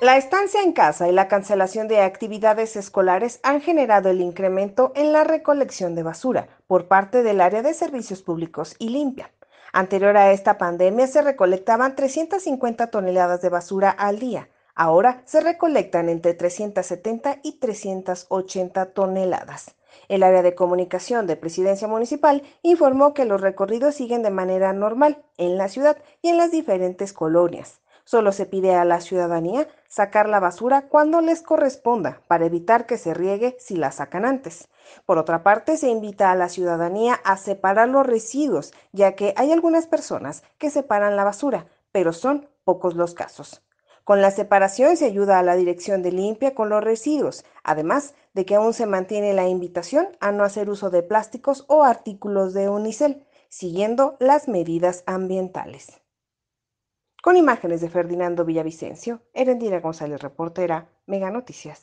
La estancia en casa y la cancelación de actividades escolares han generado el incremento en la recolección de basura por parte del área de servicios públicos y limpia. Anterior a esta pandemia se recolectaban 350 toneladas de basura al día. Ahora se recolectan entre 370 y 380 toneladas. El área de comunicación de Presidencia Municipal informó que los recorridos siguen de manera normal en la ciudad y en las diferentes colonias. Solo se pide a la ciudadanía sacar la basura cuando les corresponda para evitar que se riegue si la sacan antes. Por otra parte, se invita a la ciudadanía a separar los residuos, ya que hay algunas personas que separan la basura, pero son pocos los casos. Con la separación se ayuda a la dirección de limpia con los residuos, además de que aún se mantiene la invitación a no hacer uso de plásticos o artículos de unicel, siguiendo las medidas ambientales. Con imágenes de Ferdinando Villavicencio, Erendina González, reportera, Mega Noticias.